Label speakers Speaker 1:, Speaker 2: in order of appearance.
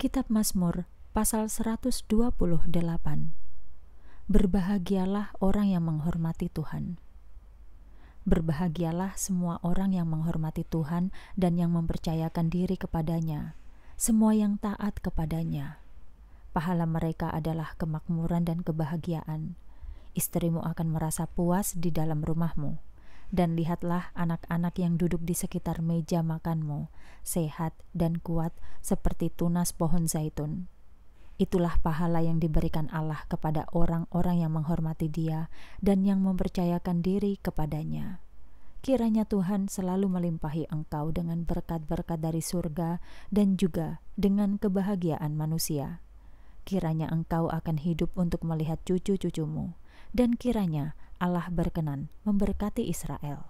Speaker 1: Kitab Mazmur pasal 128 Berbahagialah orang yang menghormati Tuhan Berbahagialah semua orang yang menghormati Tuhan dan yang mempercayakan diri kepadanya semua yang taat kepadanya pahala mereka adalah kemakmuran dan kebahagiaan istrimu akan merasa puas di dalam rumahmu dan lihatlah anak-anak yang duduk di sekitar meja makanmu, sehat dan kuat seperti tunas pohon zaitun. Itulah pahala yang diberikan Allah kepada orang-orang yang menghormati Dia dan yang mempercayakan diri kepadanya. Kiranya Tuhan selalu melimpahi engkau dengan berkat-berkat dari surga dan juga dengan kebahagiaan manusia. Kiranya engkau akan hidup untuk melihat cucu-cucumu, dan kiranya Allah berkenan memberkati Israel.